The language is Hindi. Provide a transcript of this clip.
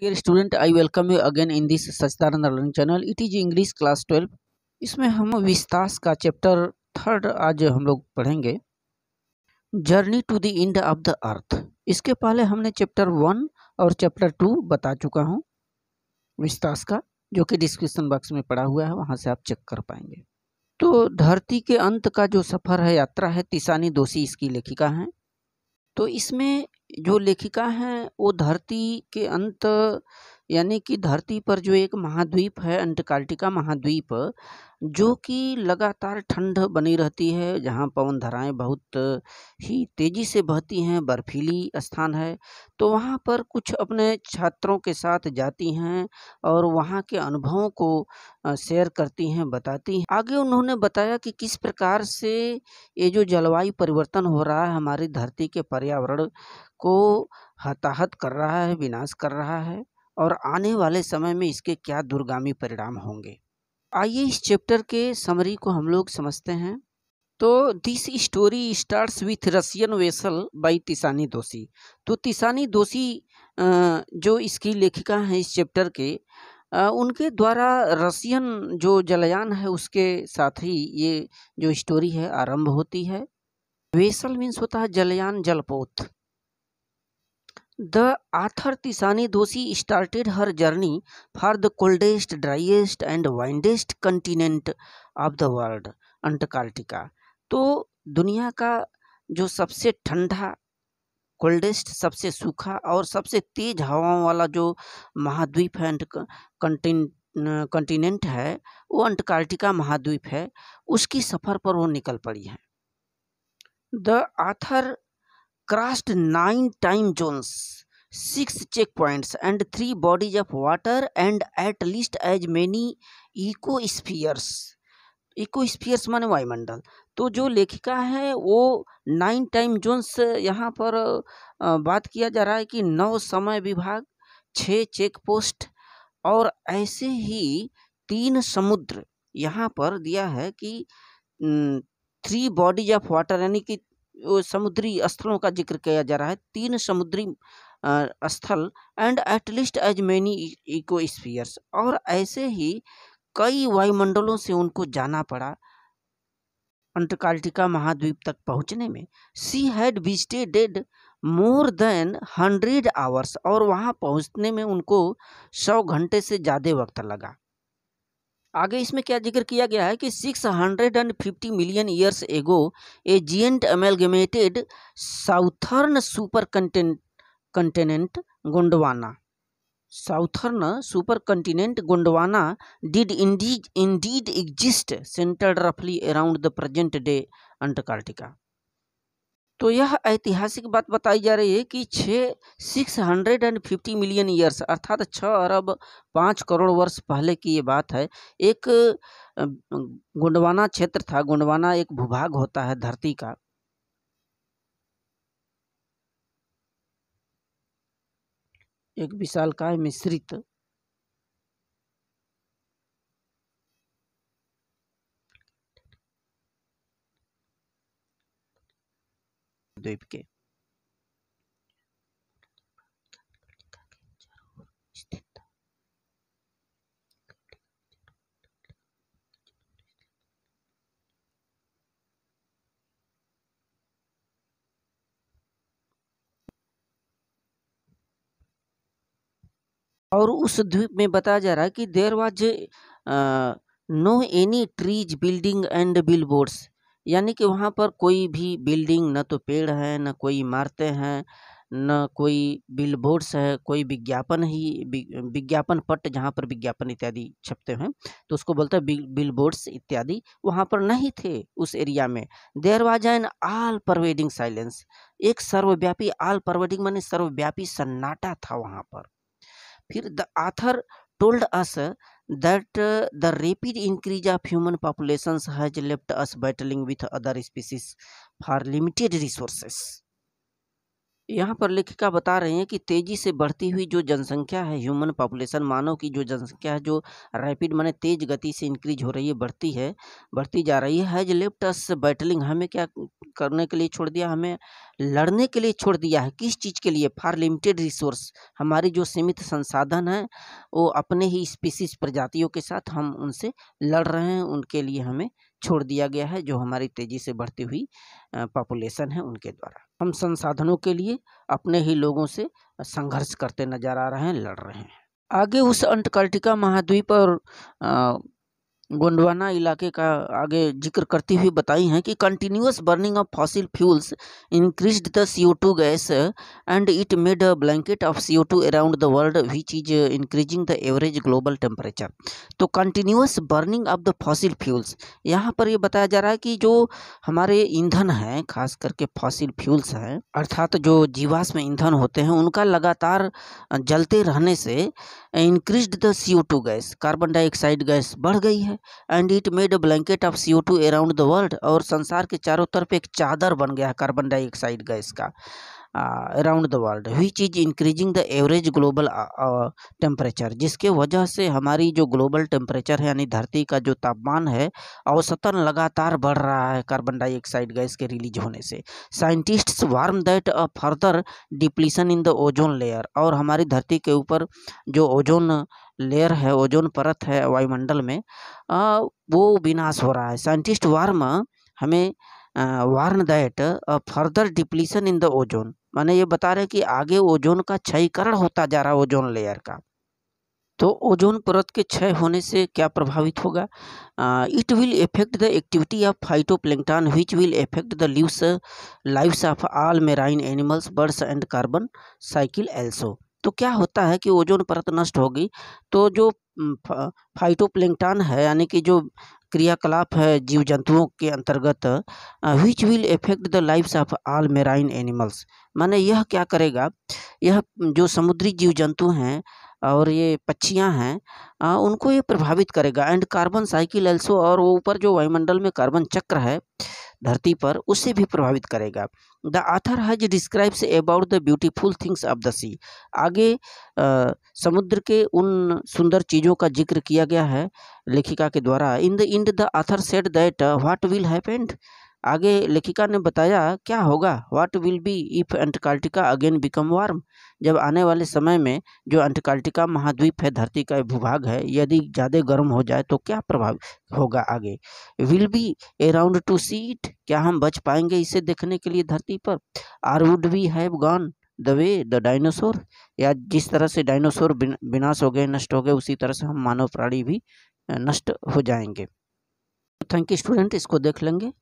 Dear student I welcome you again in this Sachdanand learning channel it is English class twelve इसमें हम विस्तास का चैप्टर थर्ड आज हम लोग पढ़ेंगे journey to the end of the earth इसके पहले हमने चैप्टर वन और चैप्टर टू बता चुका हूँ विस्तास का जो कि डिस्क्रिप्सन बॉक्स में पड़ा हुआ है वहाँ से आप चेक कर पाएंगे तो धरती के अंत का जो सफ़र है यात्रा है तिसानी दोषी इसकी लेखिका हैं तो इसमें जो हाँ। लेखिका हैं वो धरती के अंत यानी कि धरती पर जो एक महाद्वीप है अंटार्कटिका महाद्वीप जो कि लगातार ठंड बनी रहती है जहाँ पवन धाराएं बहुत ही तेज़ी से बहती हैं बर्फीली स्थान है तो वहाँ पर कुछ अपने छात्रों के साथ जाती हैं और वहाँ के अनुभवों को शेयर करती हैं बताती हैं आगे उन्होंने बताया कि किस प्रकार से ये जो जलवायु परिवर्तन हो रहा है हमारी धरती के पर्यावरण को हताहत कर रहा है विनाश कर रहा है और आने वाले समय में इसके क्या दुर्गामी परिणाम होंगे आइए इस चैप्टर के समरी को हम लोग समझते हैं तो this story starts with Russian vessel by Tishani Doshi तो तिसानी दोषी जो इसकी लेखिका हैं इस चैप्टर के उनके द्वारा रसियन जो जलयान है उसके साथ ही ये जो स्टोरी है आरंभ होती है वेसल मीन्स होता है जलयान जलपोत the author Tishani Doshi started her journey for the coldest driest and windiest continent of the world Antarctica तो दुनिया का जो सबसे ठंडा कोल्डेस्ट सबसे सूखा और सबसे तेज हवाओं वाला जो महाद्वीप है कंटिनेंट है वो अंटार्कटिका महाद्वीप है उसकी सफर पर वो निकल पड़ी है the author crossed nine time zones, six checkpoints, and three bodies of water, and at least as many ecospheres. Spheres माने वायुमंडल तो जो लेखिका है वो नाइन टाइम जोन्स यहाँ पर बात किया जा रहा है कि नौ समय विभाग छः चेक पोस्ट और ऐसे ही तीन समुद्र यहाँ पर दिया है कि थ्री बॉडीज ऑफ वाटर यानी कि समुद्री स्थलों का जिक्र किया जा रहा है तीन समुद्री स्थल and at least as many ecospheres और ऐसे ही कई वायुमंडलों से उनको जाना पड़ा अंटार्कटिका महाद्वीप तक पहुंचने में she had visited more than hundred hours और वहां पहुंचने में उनको सौ घंटे से ज़्यादा वक्त लगा आगे इसमें क्या जिक्र किया गया है कि 650 million years ago a giant amalgamated southern super content continent Gondwana southern super continent Gondwana did indeed indeed exist centred रफली around the present day Antarctica तो यह ऐतिहासिक बात बताई जा रही है कि छः six hundred and fifty million years अर्थात छः अरब पाँच करोड़ वर्ष पहले की ये बात है एक गुंडवाना क्षेत्र था गुंडवाना एक भूभाग होता है धरती का एक विशालकाय मिश्रित द्वीप के और उस द्वीप में बताया जा रहा है कि there was no any trees building and billboards यानी कि वहाँ पर कोई भी बिल्डिंग न तो पेड़ है न कोई इमारतें हैं न कोई बिलबोर्ड्स है कोई विज्ञापन ही विज्ञापन पट जहाँ पर विज्ञापन इत्यादि छपते हैं तो उसको बोलते हैं बिल बोर्ड्स इत्यादि वहाँ पर नहीं थे उस एरिया में there was an all pervading silence एक सर्वव्यापी आल परवेडिंग मानी सर्वव्यापी सन्नाटा था वहाँ पर फिर the author told us that uh, the rapid increase of human populations has left us battling with other species for limited resources. यहाँ पर लेखिका बता रही हैं कि तेज़ी से बढ़ती हुई जो जनसंख्या है ह्यूमन पॉपुलेशन मानव की जो जनसंख्या है जो रैपिड माने तेज़ गति से इंक्रीज हो रही है बढ़ती है बढ़ती जा रही है हैज लेफ्ट अस बैटलिंग हमें क्या करने के लिए छोड़ दिया हमें लड़ने के लिए छोड़ दिया है किस चीज़ के लिए फार लिमिटेड रिसोर्स हमारी जो सीमित संसाधन है वो अपने ही स्पीसीज प्रजातियों के साथ हम उनसे लड़ रहे हैं उनके लिए हमें छोड़ दिया गया है जो हमारी तेज़ी से बढ़ती हुई पॉपुलेशन है उनके द्वारा हम संसाधनों के लिए अपने ही लोगों से संघर्ष करते नजर आ रहे हैं लड़ रहे हैं आगे उस अंटकार्टिका महाद्वीप और गोंडवाना इलाके का आगे जिक्र करती हुई बताई हैं कि continuous burning of fossil fuels increase the C O two gas and it made a blanket of C O two around the world which is increasing the average global temperature तो continuous burning of the fossil fuels यहाँ पर ये बताया जा रहा है कि जो हमारे ईंधन हैं खास करके फॉसिल फ्यूल्स हैं अर्थात जो जीवाश्म ईंधन होते हैं उनका लगातार जलते रहने से increase the C O two gas carbon dioxide gas बढ़ गई है है and it made a blanket of CO two around the world और संसार के चारों तरफ एक चादर बन गया है कार्बन डाइऑक्साइड गैस का around the world which is increasing the average global temperature जिसके वजह से हमारी जो ग्लोबल टेम्परेचर है यानी धरती का जो तापमान है औसतन लगातार बढ़ रहा है कार्बन डाइऑक्साइड गैस के रिलीज होने से scientists warm that a further depletion in the ozone layer और हमारी धरती के ऊपर जो ओजोन लेयर है ओजोन परत है वायुमंडल में आ, वो विनाश हो रहा है साइंटिस्ट वार्म हमें warn that further depletion in the ozone माने ये बता रहे कि आगे ओजोन का क्षयकरण होता जा रहा है ओजोन लेयर का तो ओजोन परत के क्षय होने से क्या प्रभावित होगा it will affect the activity of phytoplankton which will affect the lives lives of all marine animals birds and carbon cycle also तो क्या होता है कि ओजोन परत नष्ट होगी तो जो फाइटोप्लैंकटन है यानी कि जो क्रियाकलाप है जीव जंतुओं के अंतर्गत which will affect the lifes of all marine animals माने यह क्या करेगा यह जो समुद्री जीव जंतु हैं और ये पक्षियाँ हैं उनको ये प्रभावित करेगा एंड कार्बन साइकिल एल्सो और वो ऊपर जो वायुमंडल में कार्बन चक्र है धरती पर उसे भी प्रभावित करेगा the author has describes about the beautiful things of the sea आगे आ, समुद्र के उन सुंदर चीज़ों का जिक्र किया गया है लेखिका के द्वारा in the end the author said that what will happened आगे लेखिका ने बताया क्या होगा what will be if Antarctica again become warm जब आने वाले समय में जो अंटार्कटिका महाद्वीप है धरती का भूभाग है यदि ज़्यादा गर्म हो जाए तो क्या प्रभाव होगा आगे will be around to see it क्या हम बच पाएंगे इसे देखने के लिए धरती पर or would we have gone the way the dinosaur या जिस तरह से डायनासोर विनाश हो गए नष्ट हो गए उसी तरह से हम मानव प्राणी भी नष्ट हो जाएंगे थैंक यू स्टूडेंट इसको देख लेंगे